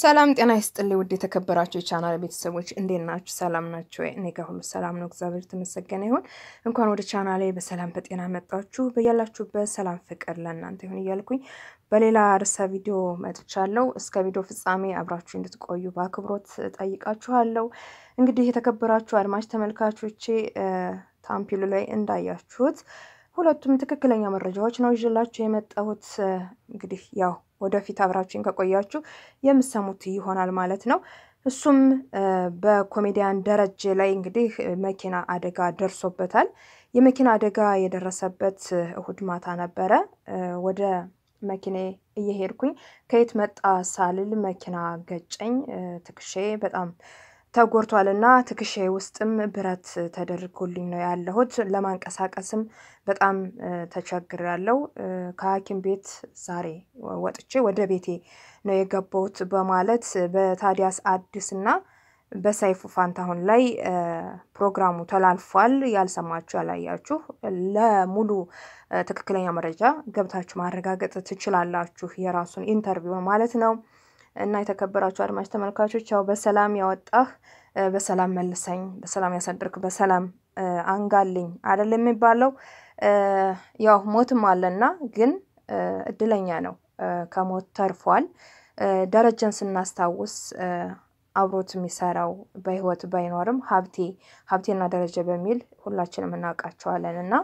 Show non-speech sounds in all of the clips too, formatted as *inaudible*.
ሰላም ጤና ይስጥልኝ ውድ የተከበራችሁ የቻናል ቤተሰቦች እንዴት ናችሁ? ሰላም ናቸው? እኔ ጋር ሁሉ ሰላም ነው፣ እግዚአብሔር የተመሰገነ ይሁን። እንኳን ወደ ቻናሌ በሰላም በጤና መጣችሁ። በያላችሁበት ሰላም ፍቅር ለእናንተ ይሁን እያልኩኝ በሌላ ርዕሰ ቪዲዮ መጥቻለሁ። እስከ ቪዲዮ ፍጻሜ አብራችሁ እንድትቆዩ በአክብሮት ጠይቃችኋለሁ። እንግዲህ የተከበራችሁ አድማጭ ተመልካቾቼ ታምፒሉ ላይ እንዳያችሁት ሁለቱም ትክክለኛ መረጃዎች ነው ይዤላችሁ የመጣሁት እንግዲህ ያው ወደፊት አብራችን ከቆያችሁ የምሰሙት ይሆናል ማለት ነው። እሱም በኮሜዲያን ደረጀ ላይ እንግዲህ መኪና አደጋ ደርሶበታል። የመኪና አደጋ የደረሰበት እሁድ ማታ ነበረ። ወደ መኪኔ እየሄድኩኝ ከየት መጣ ሳልል መኪና ገጨኝ። ትክሼ በጣም ተጎድቷልና ትከሻዬ ውስጥም ብረት ተደርጎልኝ ነው ያለሁት። ለማንቀሳቀስም በጣም ተቸግሬያለሁ። ከሐኪም ቤት ዛሬ ወጥቼ ወደ ቤቴ ነው የገባሁት በማለት በታዲያስ አዲስና በሰይፉ ፋንታሁን ላይ ፕሮግራሙ ተላልፏል። ያልሰማችሁ ያላያችሁ ለሙሉ ትክክለኛ መረጃ ገብታችሁ ማረጋገጥ ትችላላችሁ። የራሱን ኢንተርቪው ማለት ነው። እና የተከበራችሁ አድማጭ ተመልካቾች ያው በሰላም ያወጣህ በሰላም መልሰኝ፣ በሰላም ያሳድርክ፣ በሰላም አንጋልኝ አደል የሚባለው። ያው ሞትም አለና ግን እድለኛ ነው ከሞት ተርፏል። ደረጀን ስናስታውስ አብሮት የሚሰራው በህይወት ባይኖርም ሀብቴ ሀብቴና ደረጀ በሚል ሁላችንም እናውቃቸዋለን እና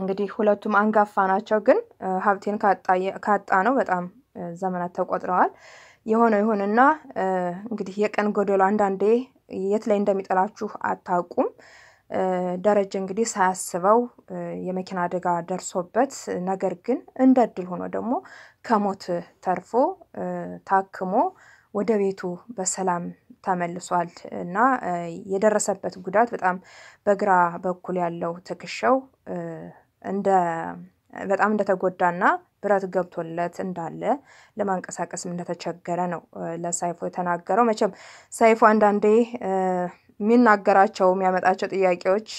እንግዲህ ሁለቱም አንጋፋ ናቸው። ግን ሀብቴን ካጣ ነው በጣም ዘመናት ተቆጥረዋል። የሆነ ይሁንና እንግዲህ የቀን ጎደሎ አንዳንዴ የት ላይ እንደሚጠላችሁ አታውቁም። ደረጀ እንግዲህ ሳያስበው የመኪና አደጋ ደርሶበት፣ ነገር ግን እንደ እድል ሆኖ ደግሞ ከሞት ተርፎ ታክሞ ወደ ቤቱ በሰላም ተመልሷል እና የደረሰበት ጉዳት በጣም በግራ በኩል ያለው ትከሻው እንደ በጣም እንደተጎዳና ብረት ገብቶለት እንዳለ ለማንቀሳቀስ እንደተቸገረ ነው ለሳይፎ የተናገረው። መቼም ሳይፎ አንዳንዴ የሚናገራቸው የሚያመጣቸው ጥያቄዎች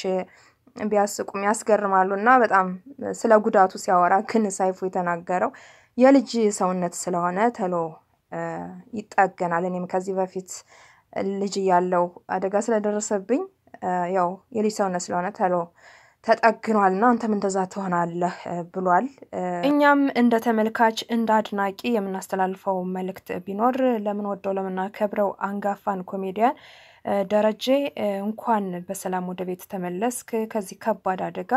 ቢያስቁም ያስገርማሉ እና በጣም ስለ ጉዳቱ ሲያወራ ግን ሳይፎ የተናገረው የልጅ ሰውነት ስለሆነ ተሎ ይጠገናል። እኔም ከዚህ በፊት ልጅ ያለው አደጋ ስለደረሰብኝ ያው የልጅ ሰውነት ስለሆነ ተሎ ተጠግኗል እና አንተም እንደዛ ትሆናለህ ብሏል። እኛም እንደ ተመልካች እንደ አድናቂ የምናስተላልፈው መልእክት ቢኖር ለምንወደው ለምናከብረው አንጋፋን ኮሜዲያን ደረጀ እንኳን በሰላም ወደ ቤት ተመለስክ፣ ከዚህ ከባድ አደጋ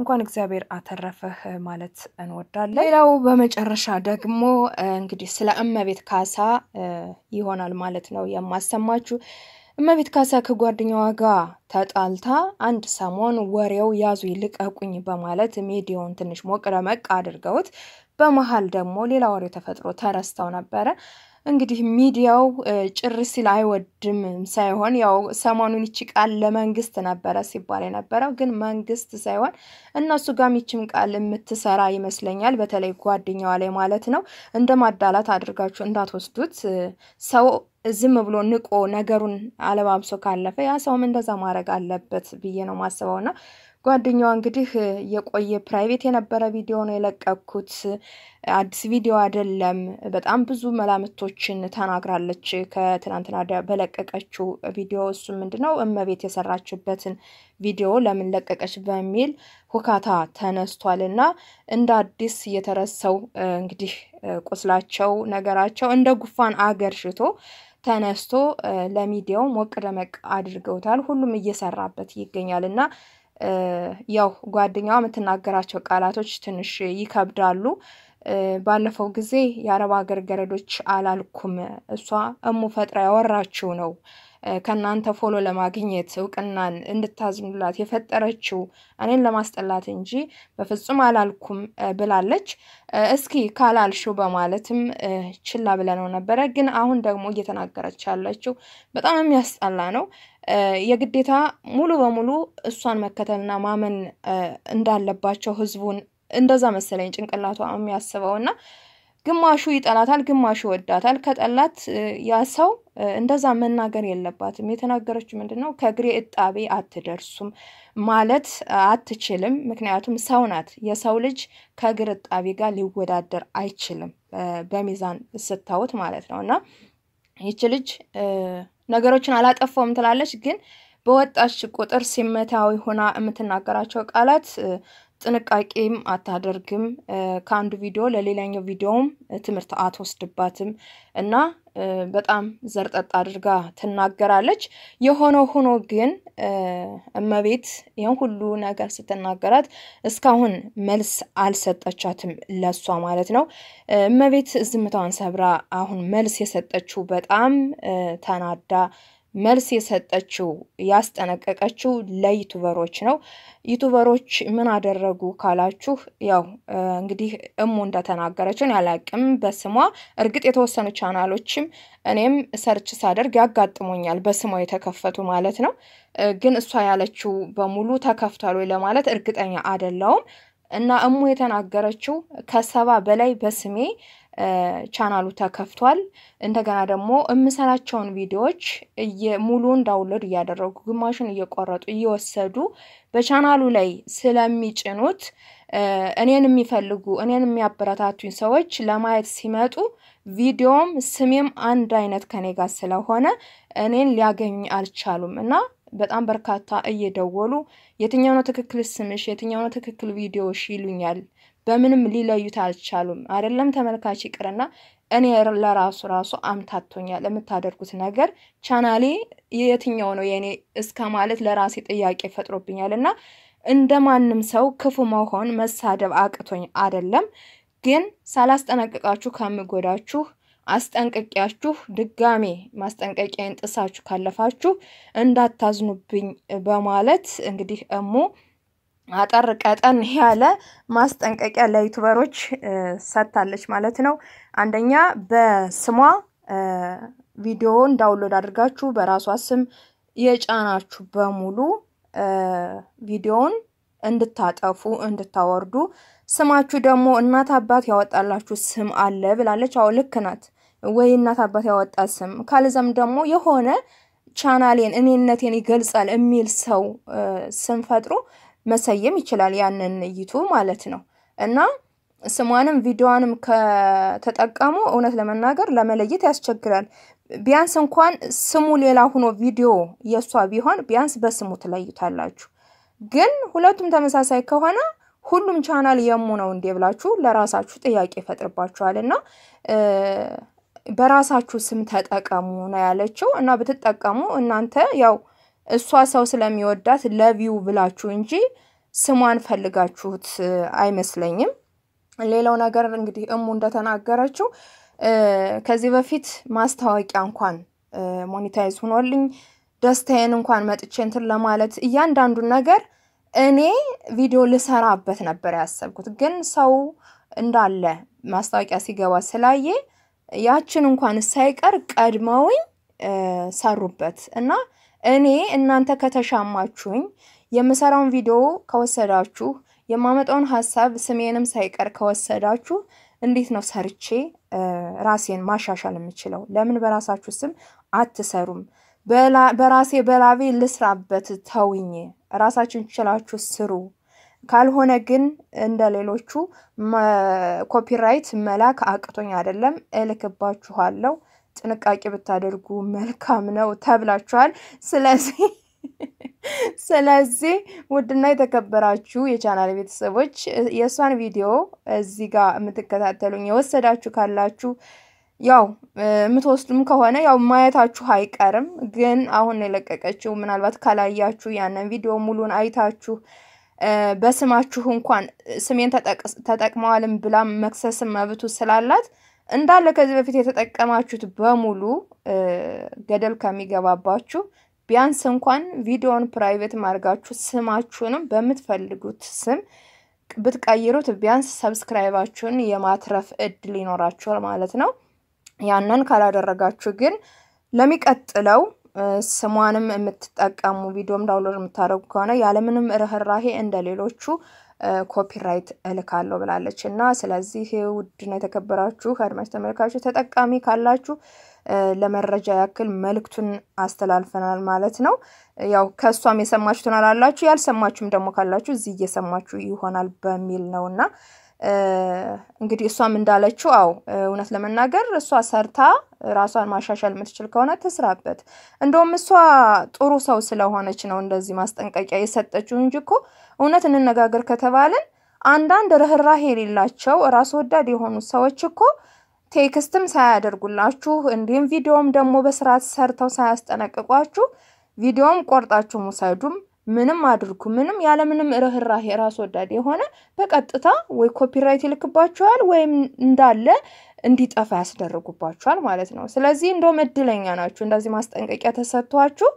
እንኳን እግዚአብሔር አተረፈህ ማለት እንወዳለን። ሌላው በመጨረሻ ደግሞ እንግዲህ ስለ እመቤት ካሳ ይሆናል ማለት ነው የማሰማችሁ እመቤት ካሳ ከጓደኛዋ ጋር ተጣልታ አንድ ሰሞን ወሬው ያዙ ይልቀቁኝ በማለት ሚዲያውን ትንሽ ሞቅ ረመቅ አድርገውት በመሀል ደግሞ ሌላ ወሬው ተፈጥሮ ተረስተው ነበረ። እንግዲህ ሚዲያው ጭር ሲል አይወድም ሳይሆን ያው ሰሞኑን ይቺ ቃል ለመንግስት ነበረ ሲባል የነበረው ግን መንግስት ሳይሆን እነሱ ጋም ይችም ቃል የምትሰራ ይመስለኛል። በተለይ ጓደኛዋ ላይ ማለት ነው። እንደ ማዳላት አድርጋችሁ እንዳትወስዱት። ሰው ዝም ብሎ ንቆ ነገሩን አለባብሶ ካለፈ ያ ሰውም እንደዛ ማድረግ አለበት ብዬ ነው ማስበው ነው። ጓደኛዋ እንግዲህ የቆየ ፕራይቬት የነበረ ቪዲዮ ነው የለቀኩት፣ አዲስ ቪዲዮ አይደለም። በጣም ብዙ መላምቶችን ተናግራለች ከትናንትና በለቀቀችው ቪዲዮ። እሱ ምንድነው እመቤት የሰራችበትን ቪዲዮ ለምን ለቀቀች በሚል ሁካታ ተነስቷል እና እንደ አዲስ የተረሰው እንግዲህ ቁስላቸው ነገራቸው እንደ ጉፋን አገርሽቶ ተነስቶ ለሚዲያው ሞቅ ደመቅ አድርገውታል። ሁሉም እየሰራበት ይገኛል እና ያው ጓደኛዋ የምትናገራቸው ቃላቶች ትንሽ ይከብዳሉ። ባለፈው ጊዜ የአረብ ሀገር ገረዶች አላልኩም። እሷ እሙ ፈጥራ ያወራችው ነው። ከእናንተ ፎሎ ለማግኘት እውቅናን እንድታዝኑላት የፈጠረችው እኔን ለማስጠላት እንጂ በፍጹም አላልኩም ብላለች። እስኪ ካላልሽው በማለትም ችላ ብለነው ነበረ። ግን አሁን ደግሞ እየተናገረች ያለችው በጣም የሚያስጠላ ነው። የግዴታ ሙሉ በሙሉ እሷን መከተልና ማመን እንዳለባቸው ህዝቡን እንደዛ መሰለኝ ጭንቅላቷ የሚያስበው እና ግማሹ ይጠላታል፣ ግማሹ ይወዳታል። ከጠላት ያ ሰው እንደዛ መናገር የለባትም። የተናገረችው ምንድን ነው? ከእግሬ እጣቤ አትደርሱም ማለት አትችልም። ምክንያቱም ሰው ናት። የሰው ልጅ ከእግር እጣቤ ጋር ሊወዳደር አይችልም፣ በሚዛን ስታውት ማለት ነው እና ይች ልጅ ነገሮችን አላጠፋውም ትላለች፣ ግን በወጣች ቁጥር ስሜታዊ ሆና የምትናገራቸው ቃላት ጥንቃቄም አታደርግም። ከአንዱ ቪዲዮ ለሌላኛው ቪዲዮም ትምህርት አትወስድባትም እና በጣም ዘርጠጥ አድርጋ ትናገራለች። የሆነ ሆኖ ግን እመቤት ይህን ሁሉ ነገር ስትናገራት እስካሁን መልስ አልሰጠቻትም፣ ለሷ ማለት ነው። እመቤት ዝምታዋን ሰብራ አሁን መልስ የሰጠችው በጣም ተናዳ መልስ የሰጠችው ያስጠነቀቀችው ለዩቱበሮች ነው። ዩቱበሮች ምን አደረጉ ካላችሁ፣ ያው እንግዲህ እሙ እንደተናገረችን ያላቅም በስሟ እርግጥ የተወሰኑ ቻናሎችም እኔም ሰርች ሳደርግ ያጋጥሞኛል በስሟ የተከፈቱ ማለት ነው። ግን እሷ ያለችው በሙሉ ተከፍቷል ወይ ለማለት እርግጠኛ አደለውም እና እሙ የተናገረችው ከሰባ በላይ በስሜ ቻናሉ ተከፍቷል። እንደገና ደግሞ የምሰራቸውን ቪዲዮዎች ሙሉን ዳውንሎድ እያደረጉ ግማሹን እየቆረጡ እየወሰዱ በቻናሉ ላይ ስለሚጭኑት እኔን የሚፈልጉ እኔን የሚያበረታቱኝ ሰዎች ለማየት ሲመጡ ቪዲዮም ስሜም አንድ አይነት ከኔ ጋር ስለሆነ እኔን ሊያገኙ አልቻሉም እና በጣም በርካታ እየደወሉ የትኛው ነው ትክክል ስምሽ፣ የትኛው ነው ትክክል ቪዲዮሽ ይሉኛል። በምንም ሊለዩት አልቻሉም። አይደለም ተመልካች ይቅርና እኔ ለራሱ ራሱ አምታቶኛል የምታደርጉት ነገር ቻናሌ የትኛው ነው የእኔ እስከ ማለት ለራሴ ጥያቄ ፈጥሮብኛል። እና እንደ ማንም ሰው ክፉ መሆን መሳደብ አቅቶኝ አይደለም፣ ግን ሳላስጠነቅቃችሁ ከምጎዳችሁ አስጠንቅቂያችሁ ድጋሜ ማስጠንቀቂያን ጥሳችሁ ካለፋችሁ እንዳታዝኑብኝ በማለት እንግዲህ እሙ አጠር ቀጠን ያለ ማስጠንቀቂያ ለዩቱበሮች ሰጥታለች ማለት ነው። አንደኛ በስሟ ቪዲዮውን ዳውንሎድ አድርጋችሁ በራሷ ስም የጫናችሁ በሙሉ ቪዲዮውን እንድታጠፉ እንድታወርዱ፣ ስማችሁ ደግሞ እናት አባት ያወጣላችሁ ስም አለ ብላለች። አዎ ልክ ናት። ወይ እናት አባት ያወጣ ስም ካልዘም ደግሞ የሆነ ቻናሌን እኔነቴን ይገልጻል የሚል ሰው ስም ፈጥሮ መሰየም ይችላል። ያንን እይቱ ማለት ነው እና ስሟንም ቪዲዮዋንም ከተጠቀሙ እውነት ለመናገር ለመለየት ያስቸግራል። ቢያንስ እንኳን ስሙ ሌላ ሆኖ ቪዲዮ የእሷ ቢሆን ቢያንስ በስሙ ትለዩታላችሁ። ግን ሁለቱም ተመሳሳይ ከሆነ ሁሉም ቻናል የሙ ነው እንዴ ብላችሁ ለራሳችሁ ጥያቄ ይፈጥርባችኋል እና በራሳችሁ ስም ተጠቀሙ ነው ያለችው። እና ብትጠቀሙ እናንተ ያው እሷ ሰው ስለሚወዳት ለቪው ብላችሁ እንጂ ስሟን ፈልጋችሁት አይመስለኝም። ሌላው ነገር እንግዲህ እሙ እንደተናገረችው ከዚህ በፊት ማስታወቂያ እንኳን ሞኒታይዝ ሆኖልኝ ደስታዬን እንኳን መጥቼ እንትን ለማለት እያንዳንዱን ነገር እኔ ቪዲዮ ልሰራበት ነበር ያሰብኩት። ግን ሰው እንዳለ ማስታወቂያ ሲገባ ስላየ ያችን እንኳን ሳይቀር ቀድመውኝ ሰሩበት እና እኔ እናንተ ከተሻማችሁኝ የምሰራውን ቪዲዮ ከወሰዳችሁ የማመጣውን ሀሳብ ስሜንም ሳይቀር ከወሰዳችሁ እንዴት ነው ሰርቼ ራሴን ማሻሻል የምችለው? ለምን በራሳችሁ ስም አትሰሩም? በራሴ በላቤ ልስራበት፣ ተውኝ። ራሳችን ችላችሁ ስሩ። ካልሆነ ግን እንደ ሌሎቹ ኮፒራይት መላክ አቅቶኝ አይደለም፣ እልክባችኋለሁ። ጥንቃቄ ብታደርጉ መልካም ነው ተብላችኋል። ስለዚህ *laughs* ስለዚህ ውድና የተከበራችሁ የቻናል ቤተሰቦች የእሷን ቪዲዮ እዚህ ጋር የምትከታተሉኝ የወሰዳችሁ ካላችሁ ያው የምትወስዱም ከሆነ ያው ማየታችሁ አይቀርም። ግን አሁን የለቀቀችው ምናልባት ካላያችሁ ያንን ቪዲዮ ሙሉን አይታችሁ በስማችሁ እንኳን ስሜን ተጠቅመዋልም ብላ መክሰስ መብቱ ስላላት እንዳለ ከዚህ በፊት የተጠቀማችሁት በሙሉ ገደል ከሚገባባችሁ ቢያንስ እንኳን ቪዲዮን ፕራይቬት ማድረጋችሁ ስማችሁንም በምትፈልጉት ስም ብትቀይሩት ቢያንስ ሰብስክራይባችሁን የማትረፍ እድል ይኖራችኋል ማለት ነው። ያንን ካላደረጋችሁ ግን ለሚቀጥለው ስሟንም የምትጠቀሙ ቪዲዮም ዳውንሎድ የምታደርጉ ከሆነ ያለምንም ርህራሄ እንደ ሌሎቹ ኮፒራይት እልካለሁ ብላለች እና ስለዚህ ውድና የተከበራችሁ አድማጭ ተመልካችሁ ተጠቃሚ ካላችሁ ለመረጃ ያክል መልእክቱን አስተላልፈናል ማለት ነው። ያው ከእሷም የሰማችሁትን አላላችሁ፣ ያልሰማችሁም ደግሞ ካላችሁ እዚህ እየሰማችሁ ይሆናል በሚል ነው እና እንግዲህ እሷም እንዳለችው አው እውነት ለመናገር እሷ ሰርታ ራሷን ማሻሻል የምትችል ከሆነ ትስራበት። እንደውም እሷ ጥሩ ሰው ስለሆነች ነው እንደዚህ ማስጠንቀቂያ የሰጠችው እንጂ እኮ እውነት እንነጋገር ከተባለን አንዳንድ ርኅራሄ የሌላቸው ራስ ወዳድ የሆኑ ሰዎች እኮ ቴክስትም ሳያደርጉላችሁ እንዲሁም ቪዲዮም ደግሞ በስርዓት ሰርተው ሳያስጠነቅቋችሁ ቪዲዮም ቆርጣችሁ ውሰዱም ምንም አድርጉ ምንም ያለምንም ርህራሄ ራስ ወዳድ የሆነ በቀጥታ ወይ ኮፒራይት ይልክባቸዋል ወይም እንዳለ እንዲጠፋ ያስደርጉባቸዋል ማለት ነው። ስለዚህ እንደውም እድለኛ ናችሁ፣ እንደዚህ ማስጠንቀቂያ ተሰጥቷችሁ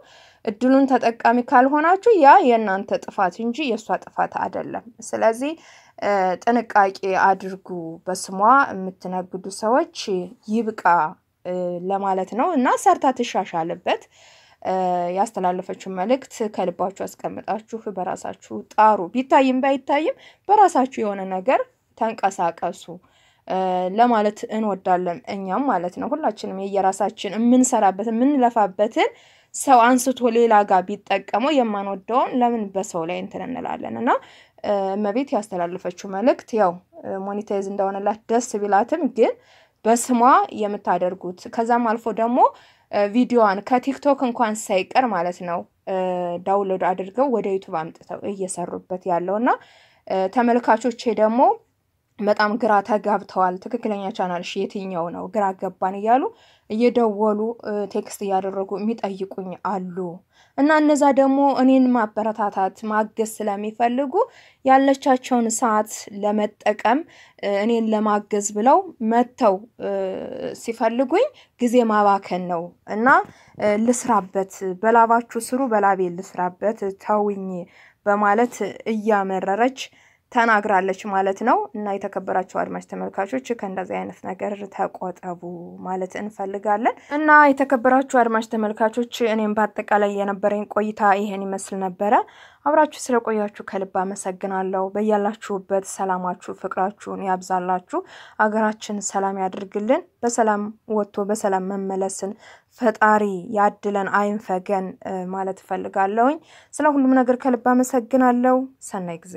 እድሉን ተጠቃሚ ካልሆናችሁ ያ የእናንተ ጥፋት እንጂ የእሷ ጥፋት አይደለም። ስለዚህ ጥንቃቄ አድርጉ። በስሟ የምትነግዱ ሰዎች ይብቃ ለማለት ነው እና ሰርታ ትሻሻልበት ያስተላለፈችውን መልእክት ከልባችሁ አስቀምጣችሁ በራሳችሁ ጣሩ። ቢታይም ባይታይም በራሳችሁ የሆነ ነገር ተንቀሳቀሱ ለማለት እንወዳለን። እኛም ማለት ነው ሁላችንም የየራሳችን የምንሰራበት የምንለፋበትን ሰው አንስቶ ሌላ ጋር ቢጠቀመው የማንወደውን ለምን በሰው ላይ እንትን እንላለን? እና እመቤት ያስተላለፈችው መልእክት ያው ሞኒታይዝ እንደሆነላት ደስ ቢላትም ግን በስሟ የምታደርጉት ከዛም አልፎ ደግሞ ቪዲዮዋን ከቲክቶክ እንኳን ሳይቀር ማለት ነው ዳውንሎድ አድርገው ወደ ዩቱብ አምጥተው እየሰሩበት ያለው እና ተመልካቾቼ ደግሞ በጣም ግራ ተጋብተዋል። ትክክለኛ ቻናልሽ የትኛው ነው? ግራ ገባን እያሉ እየደወሉ ቴክስት እያደረጉ የሚጠይቁኝ አሉ። እና እነዛ ደግሞ እኔን ማበረታታት ማገዝ ስለሚፈልጉ ያለቻቸውን ሰዓት ለመጠቀም እኔን ለማገዝ ብለው መጥተው ሲፈልጉኝ ጊዜ ማባከን ነው እና ልስራበት፣ በላባችሁ ስሩ፣ በላቤ ልስራበት፣ ተውኝ በማለት እያመረረች ተናግራለች ማለት ነው። እና የተከበራቸው አድማጭ ተመልካቾች ከእንደዚህ አይነት ነገር ተቆጠቡ ማለት እንፈልጋለን። እና የተከበራችሁ አድማጭ ተመልካቾች እኔም በአጠቃላይ የነበረኝ ቆይታ ይሄን ይመስል ነበረ። አብራችሁ ስለቆያችሁ ከልብ አመሰግናለሁ። በያላችሁበት ሰላማችሁ፣ ፍቅራችሁን ያብዛላችሁ። አገራችን ሰላም ያድርግልን። በሰላም ወጥቶ በሰላም መመለስን ፈጣሪ ያድለን፣ አይንፈገን ማለት እፈልጋለሁኝ። ስለ ሁሉም ነገር ከልብ አመሰግናለሁ። ሰናይ ጊዜ